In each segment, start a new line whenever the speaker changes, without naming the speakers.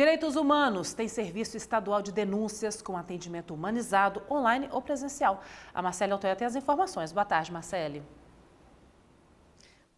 Direitos Humanos tem serviço estadual de denúncias com atendimento humanizado, online ou presencial. A Marcele Altoia tem as informações. Boa tarde, Marcele.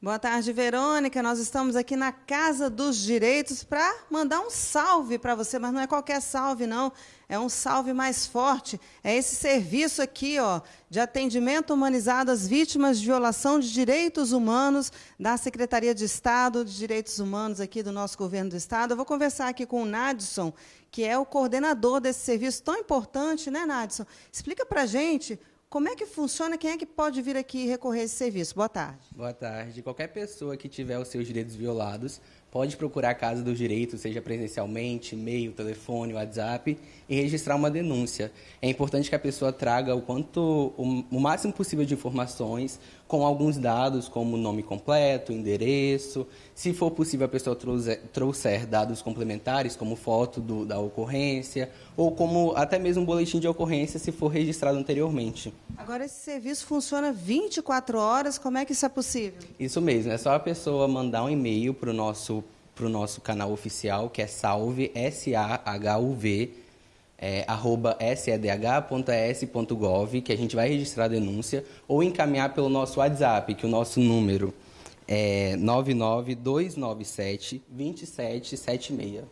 Boa tarde, Verônica. Nós estamos aqui na Casa dos Direitos para mandar um salve para você, mas não é qualquer salve, não. É um salve mais forte. É esse serviço aqui, ó, de atendimento humanizado às vítimas de violação de direitos humanos da Secretaria de Estado de Direitos Humanos aqui do nosso governo do Estado. Eu vou conversar aqui com o Nadson, que é o coordenador desse serviço tão importante, né, Nadson? Explica para a gente como é que funciona? Quem é que pode vir aqui recorrer a esse serviço? Boa tarde.
Boa tarde. Qualquer pessoa que tiver os seus direitos violados pode procurar a Casa dos Direitos, seja presencialmente, e-mail, telefone, WhatsApp, e registrar uma denúncia. É importante que a pessoa traga o quanto o, máximo possível de informações, com alguns dados, como nome completo, endereço. Se for possível, a pessoa trouxer, trouxer dados complementares, como foto do, da ocorrência, ou como até mesmo um boletim de ocorrência, se for registrado anteriormente.
Agora, esse serviço funciona 24 horas, como é que isso é possível?
Isso mesmo, é só a pessoa mandar um e-mail para o nosso para o nosso canal oficial, que é salve, S-A-H-U-V, é, arroba sedh.s.gov, que a gente vai registrar a denúncia, ou encaminhar pelo nosso WhatsApp, que o nosso número é 99297-2776.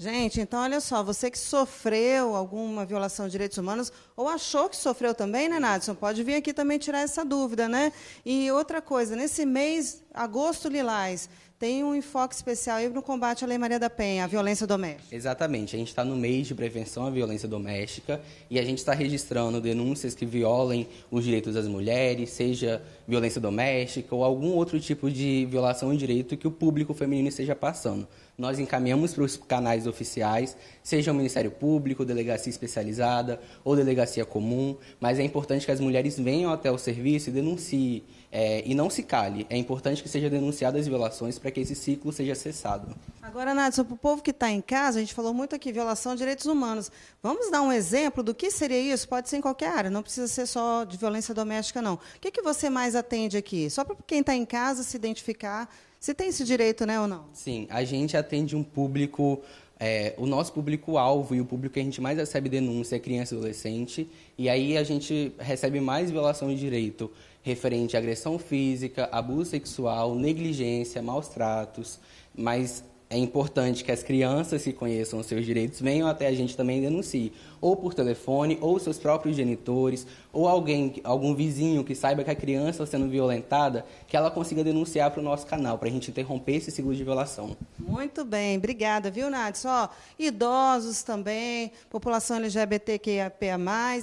Gente, então olha só, você que sofreu alguma violação de direitos humanos ou achou que sofreu também, né, Nadson? Pode vir aqui também tirar essa dúvida, né? E outra coisa, nesse mês, agosto lilás, tem um enfoque especial no combate à Lei Maria da Penha, à violência doméstica.
Exatamente. A gente está no mês de prevenção à violência doméstica e a gente está registrando denúncias que violem os direitos das mulheres, seja violência doméstica ou algum outro tipo de violação de direito que o público feminino esteja passando. Nós encaminhamos para os canais oficiais, seja o Ministério Público, delegacia especializada ou delegacia comum, mas é importante que as mulheres venham até o serviço e denunciem é, e não se cale. É importante que sejam denunciadas violações para para que esse ciclo seja cessado.
Agora, Nádia, para o povo que está em casa, a gente falou muito aqui violação de direitos humanos. Vamos dar um exemplo do que seria isso? Pode ser em qualquer área, não precisa ser só de violência doméstica, não. O que, que você mais atende aqui? Só para quem está em casa se identificar se tem esse direito, né, ou não?
Sim, a gente atende um público é, o nosso público-alvo e o público que a gente mais recebe denúncia é criança e adolescente, e aí a gente recebe mais violação de direito referente à agressão física, abuso sexual, negligência, maus tratos, mas é importante que as crianças que conheçam os seus direitos venham até a gente também e denuncie, ou por telefone, ou seus próprios genitores, ou alguém, algum vizinho que saiba que a criança está sendo violentada, que ela consiga denunciar para o nosso canal, para a gente interromper esse ciclo de violação.
Muito bem, obrigada, viu, Nath? Só idosos também, população LGBTQIA+,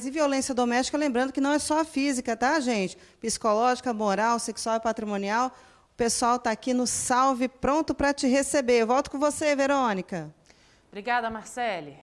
e violência doméstica, lembrando que não é só a física, tá, gente? Psicológica, moral, sexual e patrimonial, o pessoal está aqui no Salve, pronto para te receber. Eu volto com você, Verônica. Obrigada, Marcele.